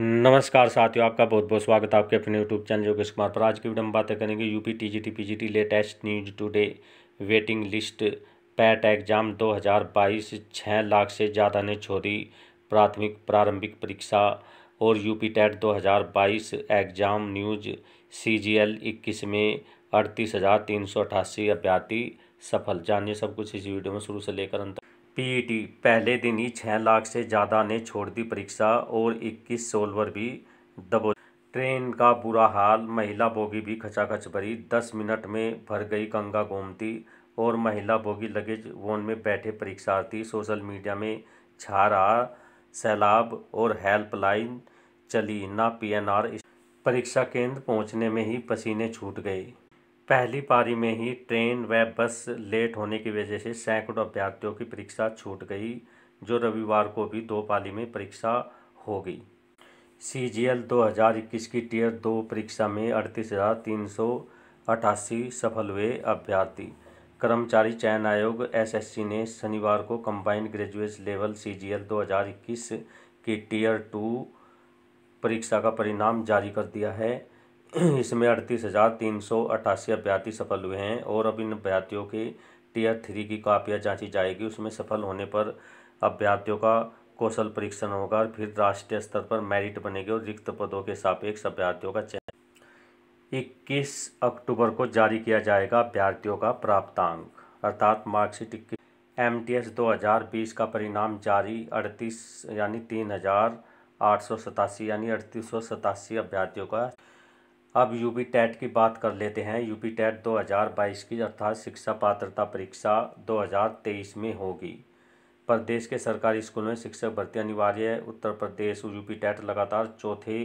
नमस्कार साथियों आपका बहुत बहुत स्वागत है आपके अपने यूट्यूब चैनल योगेश कुमार पर आज की वीडियो में बातें करेंगे UP TGT PGT latest news today waiting list PET exam 2022 छः लाख से ज़्यादा ने छोड़ी प्राथमिक प्रारंभिक परीक्षा और UP TET 2022 exam news C G L इक्कीस में अड़तीस हज़ार तीन सौ अठासी अभ्यर्थी सफल जानिए सब कुछ इसी वीडियो में शुरू से लेकर अंत पीईटी पहले दिन ही छः लाख से ज़्यादा ने छोड़ दी परीक्षा और इक्कीस सोलवर भी दबो ट्रेन का बुरा हाल महिला बोगी भी खचाखच भरी दस मिनट में भर गई गंगा गोमती और महिला बोगी लगेज वोन में बैठे परीक्षार्थी सोशल मीडिया में छा रहा सैलाब और हेल्पलाइन चली ना पीएनआर परीक्षा केंद्र पहुंचने में ही पसीने छूट गए पहली पारी में ही ट्रेन व बस लेट होने की वजह से सैकड़ों अभ्यर्थियों की परीक्षा छूट गई जो रविवार को भी दो पाली में परीक्षा हो गई सी जी एल दो हज़ार इक्कीस की टीयर दो परीक्षा में अड़तीस हज़ार तीन सौ अठासी सफल हुए अभ्यर्थी कर्मचारी चयन आयोग एसएससी ने शनिवार को combined graduate level C G L दो हज़ार इक्कीस की टीयर टू परीक्षा का परिणाम जारी कर दिया है इसमें अड़तीस हज़ार तीन सौ अट्ठासी अभ्यर्थी सफल हुए हैं और अब इन अभ्यर्थियों के टीयर थ्री की कापियाँ जांची जाएगी उसमें सफल होने पर अभ्यर्थियों का कौशल परीक्षण होगा और फिर राष्ट्रीय स्तर पर मेरिट बनेगी और रिक्त पदों के सापेक्ष अभ्यर्थियों का चयन इक्कीस अक्टूबर को जारी किया जाएगा अभ्यर्थियों का प्राप्तांक अर्थात मार्कशीट इक्कीस एम टी एस दो हज़ार बीस का परिणाम जारी अड़तीस यानी तीन हज़ार आठ सौ सतासी यानी अड़तीस सौ सतासी अभ्यर्थियों का अब यूपी टेट की बात कर लेते हैं यूपी टेट 2022 की अर्थात शिक्षा पात्रता परीक्षा 2023 में होगी प्रदेश के सरकारी स्कूलों में शिक्षक भर्ती अनिवार्य है उत्तर प्रदेश यूपी टेट लगातार चौथे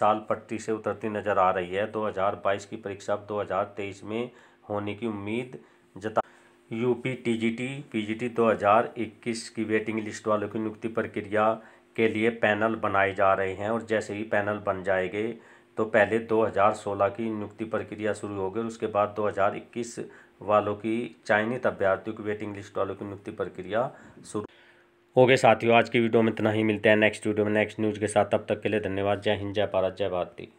साल पट्टी से उतरती नजर आ रही है 2022 की परीक्षा अब 2023 में होने की उम्मीद जता यूपी टीजीटी पीजीटी 2021 की वेटिंग लिस्ट वालों की नियुक्ति प्रक्रिया के लिए पैनल बनाए जा रहे हैं और जैसे ही पैनल बन जाएंगे तो पहले 2016 की नियुक्ति प्रक्रिया शुरू होगी और उसके बाद 2021 वालों की चाइनीज अभ्यर्थियों की वेटिंग लिस्ट वालों की नियुक्ति प्रक्रिया शुरू हो गए साथियों आज की वीडियो में इतना ही मिलते हैं नेक्स्ट वीडियो में नेक्स्ट न्यूज़ के साथ तब तक के लिए धन्यवाद जय हिंद जय भारत जय भारती